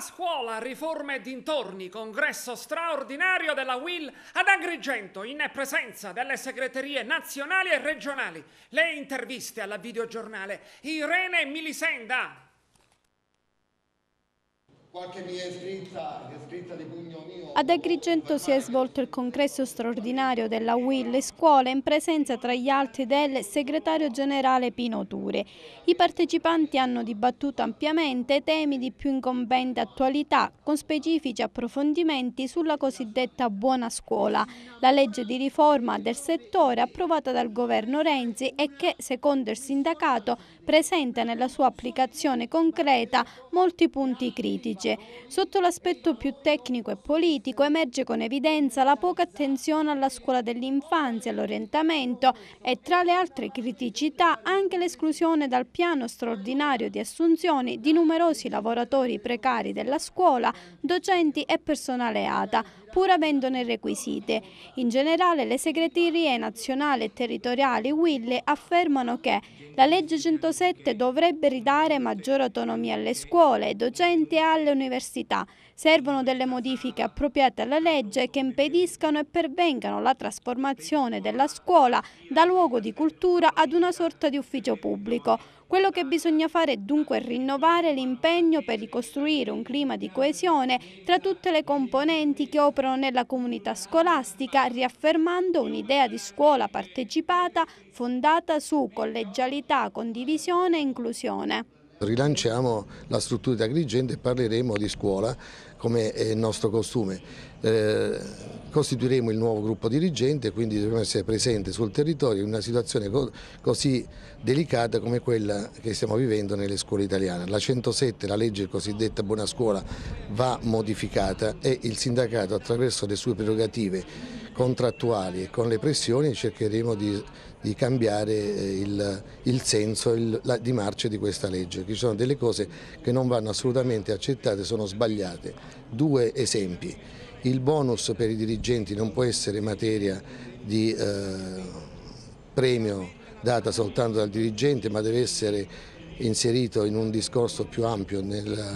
scuola, riforme e dintorni, congresso straordinario della WIL ad Agrigento in presenza delle segreterie nazionali e regionali. Le interviste alla videogiornale Irene Milisenda. Ad Agrigento si è svolto il congresso straordinario della UIL Scuola in presenza tra gli altri del segretario generale Pino Ture. I partecipanti hanno dibattuto ampiamente temi di più incombente attualità con specifici approfondimenti sulla cosiddetta buona scuola, la legge di riforma del settore approvata dal governo Renzi e che, secondo il sindacato, presenta nella sua applicazione concreta molti punti critici. Sotto l'aspetto più tecnico e politico emerge con evidenza la poca attenzione alla scuola dell'infanzia, all'orientamento e tra le altre criticità anche l'esclusione dal piano straordinario di assunzioni di numerosi lavoratori precari della scuola, docenti e personale ATA, pur avendone requisite. In generale le segreterie nazionali e territoriali Wille affermano che la legge 107 dovrebbe ridare maggiore autonomia alle scuole, ai docenti e alle università Servono delle modifiche appropriate alla legge che impediscano e pervengano la trasformazione della scuola da luogo di cultura ad una sorta di ufficio pubblico. Quello che bisogna fare è dunque rinnovare l'impegno per ricostruire un clima di coesione tra tutte le componenti che operano nella comunità scolastica, riaffermando un'idea di scuola partecipata fondata su collegialità, condivisione e inclusione. Rilanciamo la struttura di Agrigente e parleremo di scuola come è il nostro costume. Eh, costituiremo il nuovo gruppo dirigente, quindi dobbiamo essere presenti sul territorio in una situazione così delicata come quella che stiamo vivendo nelle scuole italiane. La 107, la legge cosiddetta buona scuola, va modificata e il sindacato attraverso le sue prerogative contrattuali e con le pressioni cercheremo di, di cambiare eh, il, il senso il, la, di marcia di questa legge. Ci sono delle cose che non vanno assolutamente accettate, sono sbagliate. Due esempi. Il bonus per i dirigenti non può essere materia di eh, premio data soltanto dal dirigente ma deve essere inserito in un discorso più ampio nella,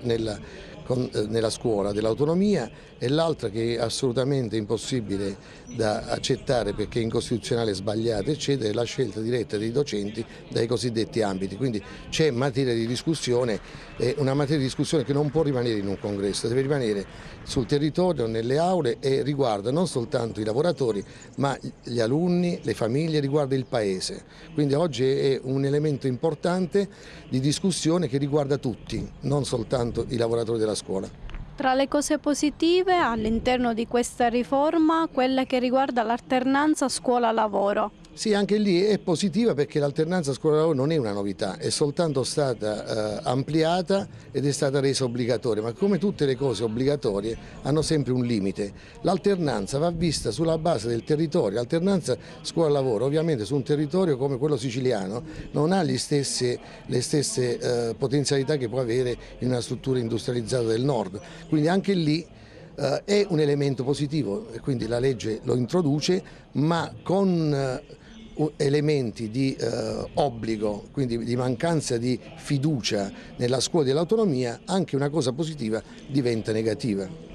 nella con, eh, nella scuola dell'autonomia e l'altra che è assolutamente impossibile da accettare perché è incostituzionale, sbagliata eccetera, è la scelta diretta dei docenti dai cosiddetti ambiti. Quindi c'è materia di discussione, eh, una materia di discussione che non può rimanere in un congresso, deve rimanere sul territorio, nelle aule e riguarda non soltanto i lavoratori ma gli alunni, le famiglie, riguarda il Paese. Quindi oggi è un elemento importante di discussione che riguarda tutti, non soltanto i lavoratori della alla scuola. Tra le cose positive all'interno di questa riforma, quella che riguarda l'alternanza scuola-lavoro. Sì, anche lì è positiva perché l'alternanza scuola-lavoro non è una novità, è soltanto stata eh, ampliata ed è stata resa obbligatoria, ma come tutte le cose obbligatorie hanno sempre un limite. L'alternanza va vista sulla base del territorio, l'alternanza scuola-lavoro ovviamente su un territorio come quello siciliano non ha stesse, le stesse eh, potenzialità che può avere in una struttura industrializzata del nord, quindi anche lì eh, è un elemento positivo, quindi la legge lo introduce, ma con eh, elementi di eh, obbligo, quindi di mancanza di fiducia nella scuola dell'autonomia, anche una cosa positiva diventa negativa.